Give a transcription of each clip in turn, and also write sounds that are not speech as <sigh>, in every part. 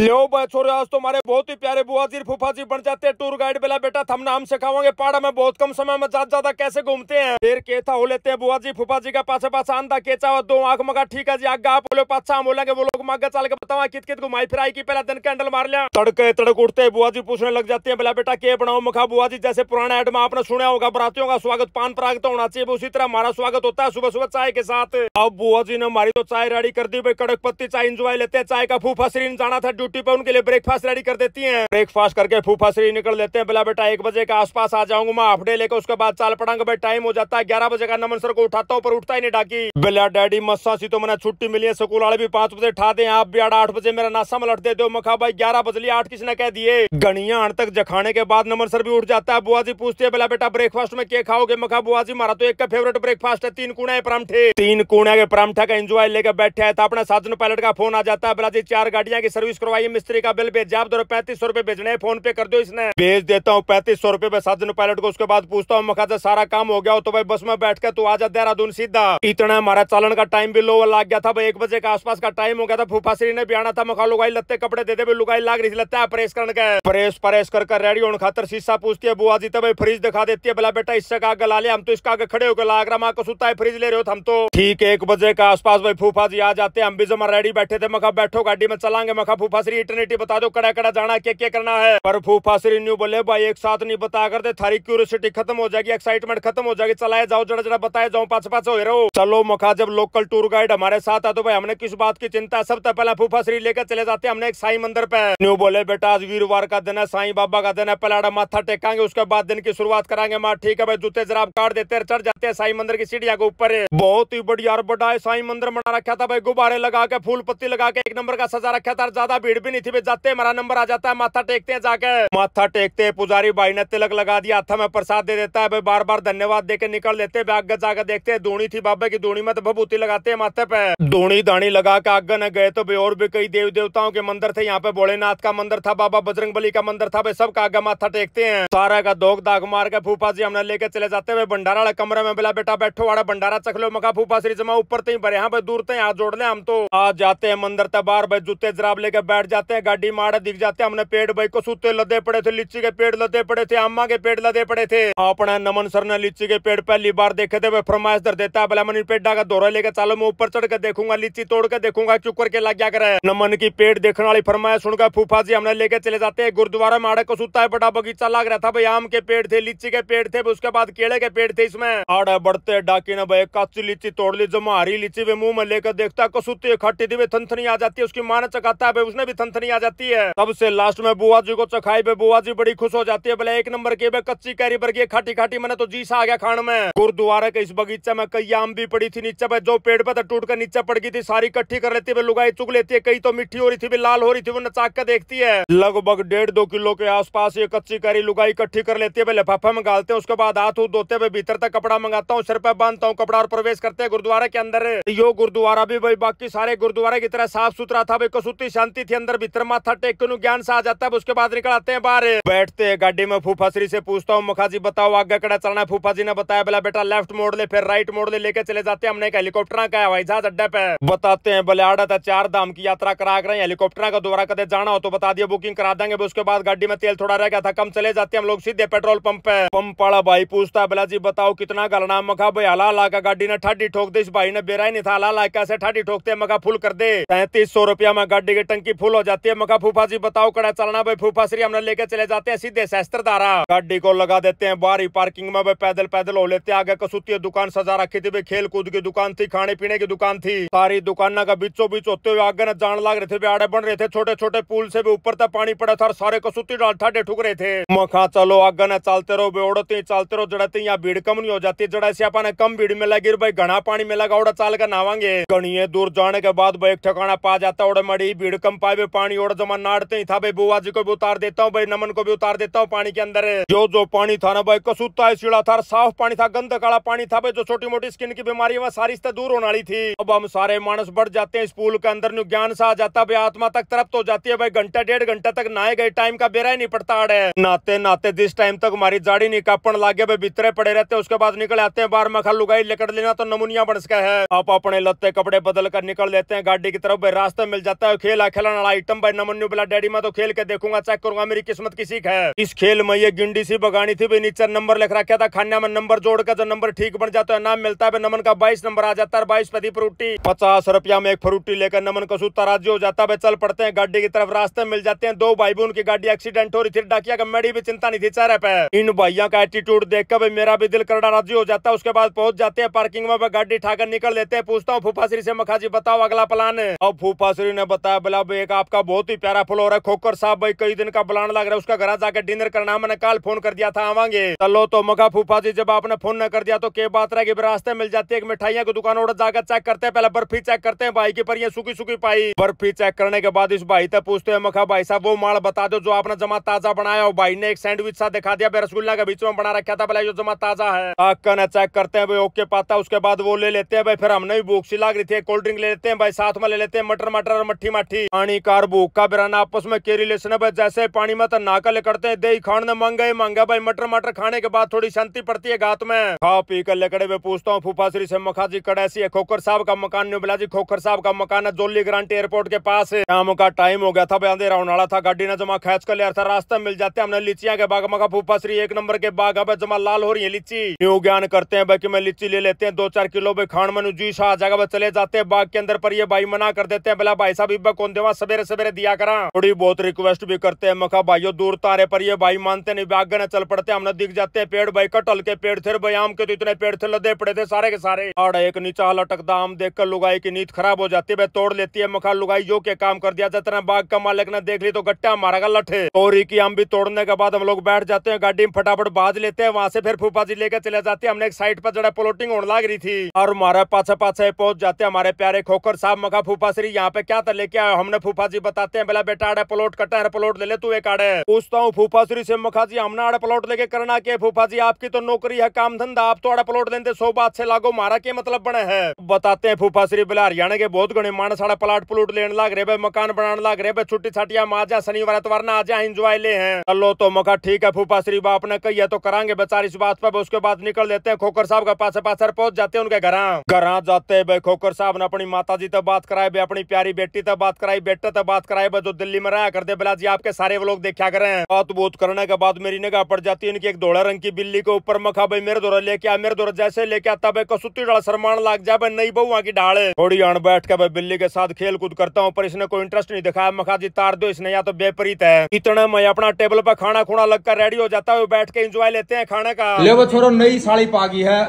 लो छोरे आज तो हमारे बहुत ही प्यारे बुआ जी फुफा जी बन जाते हैं टूर गाइड बेला बेटा हम नाम सिखाओगे पहाड़ा में बहुत कम समय में ज्यादा ज्यादा कैसे घूमते हैं फिर केथा हो लेते हैं बुआ जी फुफा जी का पासे पास आंधा केचा हुआ दो आंख मगा ठीक है जी आगे आप बोले पाचा बोलेंगे वो लोग मग्गा चल के बताओ कित कित घुमाई फिराई की पहला दिन कैंडल मार लिया तड़के तड़क उठते है बुआ जी पूछने लग जाते हैं बेला बेटा के बनाओ मखा बुआ जी जैसे पुराना एड में आपने सुना होगा बरातियों का स्वागत पान पराग तो होना चाहिए उसी तरह हमारा स्वागत होता है सुबह सुबह चाय के साथ अब बुआ जी ने हमारी तो चाय रेडी कर दी भाई कड़क पत्ती चाय इंजॉय लेते हैं चाय का फूफा श्रीन जाना था ड्यूटी पे उनके लिए ब्रेकफास्ट रेडी कर देती है ब्रेकफास्ट करके फूफा श्री निकल लेते हैं बिला बेटा एक बजे के आसपास आ जाऊंगा मैं हाफ डे लेकर उसके बाद चाल पड़ांग भाई टाइम हो जाता है ग्यारह बजे का नमन सर को उठाता हूँ पर उठता ही नहीं डाकी बिला डैडी मस्सा सी तो मैंने छुट्टी मिली है स्कूल वाले भी पांच बजे उठा दे आप भी आठ बजे मेरा नाशा में दे दो मखा भाई ग्यारह बजली आठ किसने कह दिए गणिया आठ तक जखाने के बाद नमन सर भी उठ जाता है बुआ जी पूछती है बिला बेटा ब्रेकफास्ट में क्या खाओगे मखा बुआ जी मारा तो एक का फेवरेट ब्रेकफास्ट है तीन कुणे परमठे तीन कुणे के परमठा का एंजॉय लेकर बैठे है तो अपना साधन पायलट का फोन आ जाता है बिला जी चार गाड़िया की सर्विस करवा हलवाई मिस्त्री का बिल भेजा आप दो पैंतीस सौ रुपए भेजने फोन पे कर दो इसने भेज देता हूँ पैंतीस सौ रुपए साजन पायलट को उसके बाद पूछता हूँ मखाजा सारा काम हो गया हो तो भाई बस में बैठ कर तू आ जा देहरादून सीधा इतना हमारा चालन का टाइम भी लोअर लग गया था भाई एक बजे के आसपास का टाइम हो गया था फूफासरी ने भी आना था मखा लुगाई लते कपड़े दे दे भाई लुगाई लाग रही लता है प्रेस करने का प्रेस प्रेस कर रेडी होने खातर शीशा पूछती है बुआ जी तो भाई फ्रिज दिखा देती है बोला बेटा इससे का गला ले हम तो इसका आगे खड़े होकर लाग रहा माँ को सुता है फ्रिज ले रहे हो तो हम तो ठीक है एक बजे के आसपास भाई फूफा जी आ जाते हैं हम भी जमा रेडी बैठे थे मखा बैठो गाड़ी में चलांगे मखा फूफा फासरी इटर्निटी बता दो कड़ा कड़ा जाना क्या क्या करना है पर फू फासरी न्यू बोले भाई एक साथ नहीं बता करते थारी क्यूरियोसिटी खत्म हो जाएगी एक्साइटमेंट खत्म हो जाएगी चलाए जाओ जरा जरा बताए जाओ पास पास हो रहो चलो मखा जब लोकल टूर गाइड हमारे साथ तो भाई हमने किस बात की चिंता सबसे पहले फूफा श्री लेकर चले जाते हमने एक साई मंदिर पे न्यू बोले बेटा आज वीरवार का दिन है साई बाबा का दिन है पलाड़ा माथा टेकांगे उसके बाद दिन की शुरुआत करेंगे माँ ठीक है भाई जूते जरा काट देते चढ़ जाते हैं साई मंदिर की सीढ़िया के ऊपर बहुत ही बढ़िया और बड़ा है साई मंदिर बना रखा था भाई गुब्बारे लगा के फूल पत्ती लगा के एक नंबर का सजा रखा था ज्यादा भीड़ भीड़ भी नहीं थी जाते हमारा नंबर आ जाता है माथा टेकते हैं जाके माथा टेकते पुजारी भाई ने तिलक लगा दिया हाथा में प्रसाद दे देता है बार बार धन्यवाद देके निकल लेते आगे जाकर देखते है दूणी थी बाबा की दूणी में तो भभूति लगाते है माथे पे दूणी दाणी लगा के आगे न गए तो और भी कई देवी देवताओं के मंदिर थे यहाँ पे भोलेनाथ का मंदिर था बाबा बजरंग बली का मंदिर था भाई सबका आगे माथा टेकते हैं सारा का दोग दाग मार के फूफा जी हमने लेके चले जाते हैं भंडारा वाले कमरे में बोला बेटा बैठो वाला भंडारा चख लो मका फूफा श्री जमा ऊपर ते भरे यहाँ पे दूर ते हाथ जोड़ ले हम तो आज जाते हैं मंदिर तबार भाई जूते जराब लेके बैठ बैठ जाते हैं गाड़ी मारा दिख जाते हैं हमने पेड़ भाई को सूते लदे पड़े थे लीची के पेड़ लदे पड़े थे अम्मा के पेड़ लदे पड़े थे अपने नमन सर ने लीची के पेड़ पहली बार देखे थे वह फरमाइश दर देता है भला मन पेड़ा का दौरा लेकर चालो मैं ऊपर चढ़ के देखूंगा लीची तोड़ के देखूंगा चुकर के लग गया करे नमन की पेड़ देखने वाली फरमाइश सुनकर फूफा जी हमने लेके चले जाते हैं गुरुद्वारा में को सूता है बड़ा बगीचा लग रहा था भाई आम के पेड़ थे लीची के पेड़ थे उसके बाद केले के पेड़ थे इसमें आड़े बढ़ते डाकी ने भाई कच्ची लीची तोड़ ली जमा हरी लीची वे मुंह में लेकर देखता कसूती खट्टी थी वे थनथनी आ जाती है उसकी मान चकाता है उसने भी थनथनी आ जाती है तब से लास्ट में बुआ जी को चखाई पे बुआ जी बड़ी खुश हो जाती है बोले एक नंबर बे कच्ची कैरी पर खाटी खाटी मैंने तो जीसा आ गया खान में गुरुद्वारा के इस बगीचे में कई आम भी पड़ी थी नीचे पे जो पेड़ पे था तो टूट कर नीचे पड़ गई थी सारी इकट्ठी कर लेती है लुगाई चुग लेती है कई तो मिट्टी हो रही थी लाल हो रही थी वो नचाक कर देखती है लगभग डेढ़ दो किलो के आस ये कच्ची कैरी लुगाई इकट्ठी कर लेती है लिफाफा मंगालते गालते हैं उसके बाद हाथ हूथ धोते हुए भीतर तक कपड़ा मंगाता हूँ सिर पे बांधता हूँ कपड़ा और प्रवेश करते हैं गुरुद्वारा के अंदर यो गुरुद्वारा भी भाई बाकी सारे गुरुद्वारा की तरह साफ सुथरा था भाई कसूती शांति थी अंदर भीतर माथा टेक के ज्ञान से आ जाता है उसके बाद निकल आते हैं बाहर बैठते हैं गाड़ी में फूफा श्री से पूछता हूँ मुखाजी बताओ आगे कड़ा चलना है फूफा जी ने बताया बोला बेटा लेफ्ट मोड़ ले फिर राइट मोड़ ले लेके चले जाते हैं हमने एक हेलीकॉप्टर का हवाई जहाज अड्डे पे बताते हैं बोले आड़ा था तो चार धाम की यात्रा करा रहे हैं हेलीकॉप्टर का दोबारा कदम जाना हो तो बता दिया बुकिंग करा देंगे उसके बाद गाड़ी में तेल थोड़ा रह गया था कम चले जाते हैं हम लोग सीधे पेट्रोल पंप पे पंप वाला भाई पूछता है बोला जी बताओ कितना गलना मखा भाई हला ला का गाड़ी ने ठाडी ठोक दी इस भाई ने बेरा ही नहीं था हला ला कैसे ठाडी ठोकते मखा फुल कर दे सैंतीस सौ रुपया में गाड़ी की टंकी फुल हो जाती है मका फूफा जी बताओ कड़ा चलना भाई फूफा श्री हमने लेके चले जाते हैं सीधे शस्त्र धारा गाड़ी को लगा देते हैं बारी पार्किंग में भाई पैदल पैदल हो लेते आगे कसूती दुकान सजा रखी थी भाई खेल कूद की दुकान थी खाने पीने की दुकान थी सारी दुकान का बीचों बीच होते हुए आगे जान लग रहे थे आड़े बन रहे थे छोटे छोटे पुल से भी ऊपर तक पानी पड़ा था सारे कसूती डाल ठाटे ठुक रहे थे मखा चलो आगे न चलते रहो भाई ही चलते रहो जड़ाते यहाँ भीड़ कम नहीं हो जाती जड़ा से अपने कम भीड़ में लगी भाई घना पानी में लगा उड़ा चाल कर नहावांगे गणिये दूर जाने के बाद भाई ठिकाना पा जाता उड़े मड़ी भीड़ कम पा भाई मैं पानी और जमा नाड़ते ही था भाई बुआ जी को भी उतार देता हूँ भाई नमन को भी उतार देता हूँ पानी के अंदर जो जो पानी था ना भाई कसूता सीढ़ा था साफ पानी था गंद काला पानी था भाई जो छोटी मोटी स्किन की बीमारी वह सारी दूर होने वाली थी अब हम सारे मानस बढ़ जाते हैं स्कूल के अंदर ज्ञान सा आ जाता भाई आत्मा तक तरफ तो जाती है भाई घंटा डेढ़ घंटे तक नहाए गए टाइम का बेरा ही नहीं पड़ता आड़े नाते नाते जिस टाइम तक हमारी जाड़ी नहीं कापन लागे भाई भीतरे पड़े रहते हैं उसके बाद निकल आते हैं बाहर मखा लुगाई लेकर लेना तो नमूनिया बन सका है आप अपने लत्ते कपड़े बदल कर निकल लेते हैं गाड़ी की तरफ भाई रास्ता मिल जाता है खेला खेला बड़ा आइटम बैठना मनु बिला डैडी मैं तो खेल के देखूंगा चेक करूंगा मेरी किस्मत की सीख है इस खेल में ये गिंडी सी बगानी थी नीचे नंबर लिख रखा था खाना में नंबर जोड़ जोड़कर जो नंबर ठीक बन जाता है नाम मिलता है नमन का बाईस नंबर आ जाता है बाईस पति फ्रूटी पचास रुपया में एक फ्रूटी लेकर नमन कसू तराजी हो जाता है चल पड़ते हैं गाड़ी की तरफ रास्ते मिल जाते हैं दो भाई भी उनकी गाड़ी एक्सीडेंट हो रही थी डाकिया का मेरी भी चिंता नहीं थी चेहरे पे इन भाइयों का एटीट्यूड देख कर मेरा भी दिल करना राजी हो जाता है उसके बाद पहुंच जाते हैं पार्किंग में गाड़ी ठाकर निकल लेते हैं पूछता हूँ फूफा श्री से मखाजी बताओ अगला प्लान अब श्री ने बताया बोला एक आपका बहुत ही प्यारा फॉलोअर है खोकर साहब भाई कई दिन का बुलाने लग रहा है उसका घर जाकर डिनर करना मैंने कल फोन कर दिया था आवागे चलो तो मगा फूफा जी जब आपने फोन न कर दिया तो क्या बात रहेगी रास्ते मिल जाती है मिठाइया की दुकान और जाकर चेक करते हैं पहले बर्फी चेक करते हैं भाई की पर सुखी सुखी पाई बर्फी चेक करने के बाद इस भाई तक पूछते हैं मखा भाई साहब वो माल बता दो जो आपने जमा ताजा बनाया हो भाई ने एक सैंडविच सा दिखा दिया रसगुल्ला के बीच में बना रखा था जो जमा ताजा है आकर चेक करते हैं भाई ओके पाता उसके बाद वो ले लेते हैं भाई फिर हमने भी भूख सी रही थी कोल्ड ड्रिंक ले लेते हैं भाई साथ में ले लेते हैं मटर मटर और मट्ठी माठी पानी भूख का बिराना आपस में के रिलेशन है जैसे पानी में नाकल करते हैं दही खान ने मांगे मांगा भाई मटर मटर खाने के बाद थोड़ी शांति पड़ती है घात में खा पी कर लेकड़े में पूछता हूँ फूफा श्री से मखा जी कड़ैसी है खोखर साहब का मकान न्यूबिला जी खोखर साहब का मकान है जोली ग्रांटी एयरपोर्ट के पास शाम का टाइम हो गया था भाई अंधेरा उनाड़ा था गाड़ी ने जमा खेच कर लिया था रास्ता मिल जाते हमने लीचिया के बाग मखा फूफा श्री एक नंबर के बाग अब जमा लाल हो रही है लीची न्यू ज्ञान करते हैं भाई की मैं लीची ले लेते हैं दो चार किलो भाई खान मनु जी शाह जगह चले जाते हैं बाग के अंदर पर ये भाई मना कर देते हैं बोला भाई साहब इब कौन देवा सबे सवेरे सवेरे दिया करा थोड़ी बहुत रिक्वेस्ट भी करते है मखा भाईयो दूर तारे पर ये भाई मानते नहीं भाग्य न चल पड़ते हमने दिख जाते हैं पेड़ भाई कटल के पेड़ थे भाई आम के तो इतने पेड़ थे लदे पड़े थे सारे के सारे और एक नीचा लटक आम देख कर लुगाई की नींद खराब हो जाती है भाई तोड़ लेती है मखा लुगाई जो के काम कर दिया जाता बाघ का मालिक ने देख ली तो गट्टा मारेगा लठे और की आम भी तोड़ने के बाद हम लोग बैठ जाते हैं गाड़ी में फटाफट बाज लेते हैं वहाँ से फिर फूफा जी लेकर चले जाते हैं हमने एक साइड पर जरा प्लोटिंग होने लग रही थी और हमारे पाछे पाछे पहुंच जाते हमारे प्यारे खोखर साहब मखा फूफा श्री यहाँ पे क्या था लेके आयो हमने फूफा मुखाजी बताते हैं बेला बेटा आड़े प्लॉट कटा है प्लॉट ले ले तू एक आड़े पूछता हूँ फूफा श्री से मुखाजी हमने आड़े प्लॉट लेके करना के फूफा जी आपकी तो नौकरी है काम धंधा आप तो आड़े प्लॉट लेते सो बात से लागो मारा के मतलब बने है बताते हैं फूफा श्री बेला हरियाणा के बहुत घने मानस आड़ा प्लाट प्लूट लेने लाग रहे मकान बनाने लाग रहे छुट्टी छाटिया में जा शनिवार एतवार ना आ जा इंजॉय ले है चलो तो मखा ठीक है फूफा श्री बाप ने कही है तो करांगे बेचार इस बात पर उसके बाद निकल देते हैं खोकर साहब का पास पास पहुंच जाते हैं उनके घर घर जाते हैं भाई खोकर साहब ने अपनी माता जी तक बात कराई भाई अपनी प्यारी बेटी तक बात कराई बेटे तक तो बात कराए बस जो दिल्ली में रहा करते बिला जी आपके सारे लोग देखा करे हैं बात बहुत करने के बाद मेरी निगाह पड़ जाती है इनकी एक धोड़ा रंग की बिल्ली के ऊपर मखा भाई मेरे दौरा लेके आ मेरे दौरा जैसे लेके आता भाई कसुती डाल सरमान लाग जा भाई नहीं बहुआ की डाले थोड़ी अण बैठ के भाई बिल्ली के साथ खेल कूद करता हूँ पर इसने कोई इंटरेस्ट नहीं दिखाया मखा जी तार दो इसने या तो बेपरीत है इतने मैं अपना टेबल पर खाना खुना लगकर रेडी हो जाता है बैठ के इंजॉय लेते हैं खाने का ले वो छोरो नई साड़ी पागी है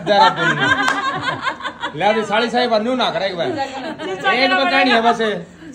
<laughs> साड़ी साहब अनु ना करे एक बार बार एक बतानी है बस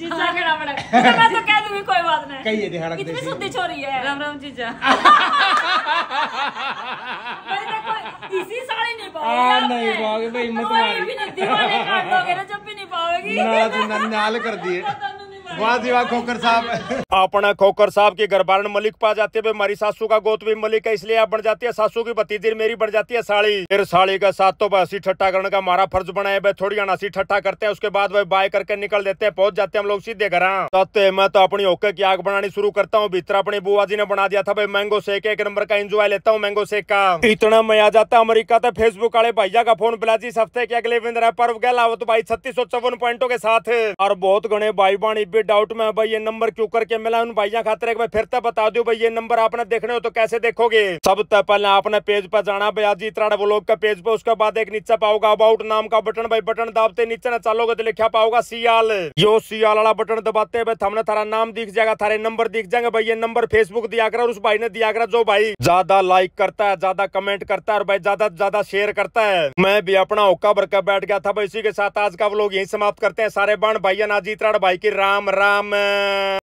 जीजा कहना पड़ा तो मैं तो कह दूंगी कोई बात नहीं कहिए दिहाड़ा कितनी शुद्धि छोरी है राम राम जीजा मैंने कोई इसी साड़ी नहीं पाओगे हाँ, नहीं पाओगे भाई हिम्मत तो नहीं दीवाने काट दोगे ना जब भी नहीं पाओगे ना तो नाल कर दिए <laughs> तो खोकर साहब अपना खोकर साहब की गर्भारण मलिक पा जाते है मारी सासू का गोत भी मलिक है इसलिए आप बन जाती है सासू की भतीजी मेरी बन जाती है साड़ी फिर साड़ी का साथ तो भाई ठट्टा करने का हमारा फर्ज बनाया भाई थोड़ी हंसी ठट्टा करते हैं उसके बाद भाई बाय करके निकल देते हैं पहुंच जाते हैं हम लोग सीधे घर हाँ। सत्य मैं तो अपनी होके की आग बनानी शुरू करता हूँ भीतर अपनी बुआ जी ने बना दिया था भाई मैंगो शेक एक नंबर का एंजॉय लेता हूँ मैंगो शेक का इतना मैं आ जाता अमरीका था फेसबुक वाले भैया का फोन बिला जी हफ्ते के अगले विंद्रा पर्व गहलावत भाई छत्तीस सौ चौवन पॉइंटों के साथ और बहुत गणे भाई बाणी भी डाउट में भाई ये नंबर क्यों करके मिला उन भाइयों खातर एक बार फिर तो बता दो भाई ये नंबर आपने देखने हो तो कैसे देखोगे सब तक तो पहले आपने पेज पर जाना भाई अजीत इतराड़ा ब्लॉग का पेज पर उसके बाद एक नीचे पाओगा अबाउट नाम का बटन भाई बटन दबते नीचे ना चलोगे तो लिखा पाओगा सियाल यो सियाल वाला बटन दबाते भाई थमने थारा नाम दिख जाएगा थारे नंबर दिख जाएंगे भाई ये नंबर फेसबुक दिया कर उस भाई ने दिया कर जो भाई ज्यादा लाइक करता है ज्यादा कमेंट करता है और भाई ज्यादा ज्यादा शेयर करता है मैं भी अपना होका भरकर बैठ गया था भाई इसी के साथ आज का व्लॉग यही समाप्त करते हैं सारे बाण भाई नाजीत राण भाई की राम राम